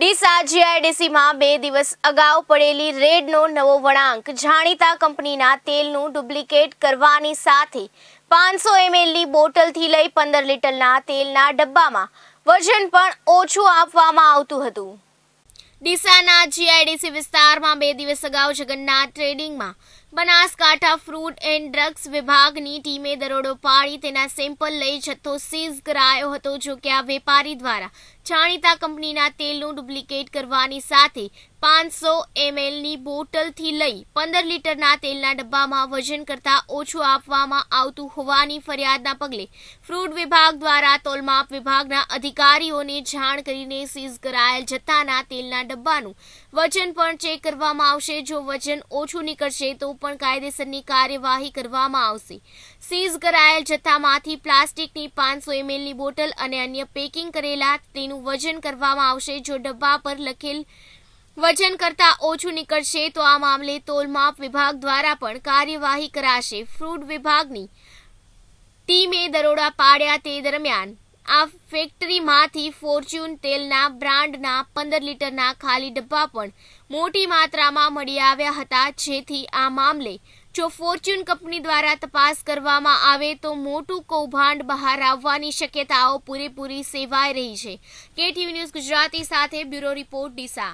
ડીસા જીઆઈડીસીમાં બે દિવસ અગાઉ પડેલી રેડનો નવો વળાંક જાણીતા કંપનીના તેલનું ડુપ્લિકેટ કરવાની સાથે પાંચસો એમએલની બોટલથી લઈ પંદર લીટરના તેલના ડબ્બામાં વજન પણ ઓછું આપવામાં આવતું હતું ડીસાના જીઆઈડીસી વિસ્તારમાં બે દિવસ અગાઉ જગન્નાથ ટ્રેડિંગમાં બનાસકાંઠા ફ્રૂટ એન્ડ ડ્રગ્સ વિભાગની ટીમે દરોડો પાડી તેના સેમ્પલ લઈ જથ્થો સીઝ કરાયો હતો જો કે આ વેપારી દ્વારા જાણીતા કંપનીના તેલનું ડુપ્લિકેટ કરવાની સાથે પાંચસો એમએલની બોટલથી લઈ પંદર લીટરના તેલના ડબ્બામાં વજન કરતાં ઓછું આપવામાં આવતું હોવાની ફરિયાદના પગલે ફ્રૂટ વિભાગ દ્વારા તોલમાપ વિભાગના અધિકારીઓને જાણ કરીને સીઝ કરાયેલ જથ્થાના તેલના ડબ્બાનું વજન પણ ચેક કરવામાં આવશે જો વજન ઓછું નીકળશે તો પણ કાયદેસરની કાર્યવાહી કરવામાં આવશે સીઝ કરાયેલ જથ્થામાંથી પ્લાસ્ટિકની પાંચસો એમએલની બોટલ અને અન્ય પેકિંગ કરેલા તેનું વજન કરવામાં આવશે જો ડબ્બા પર લખેલ વજન કરતાં ઓછું નીકળશે તો આ મામલે તોલમાપ વિભાગ દ્વારા પણ કાર્યવાહી કરાશે ફ્રૂટ વિભાગની ટીમે દરોડા પાડ્યા તે દરમિયાન આ ફેક્ટરીમાંથી ફોર્ચ્યુન તેલના બ્રાન્ડના પંદર લીટરના ખાલી ડબ્બા પણ મોટી માત્રામાં મળી આવ્યા હતા જેથી આ મામલે જો ફોર્ચ્યુન કંપની દ્વારા તપાસ કરવામાં આવે તો મોટું કૌભાંડ બહાર આવવાની શક્યતાઓ પૂરેપૂરી સેવાઈ રહી છે કેટીવી ન્યૂઝ ગુજરાતી સાથે બ્યુરો રિપોર્ટ ડીસા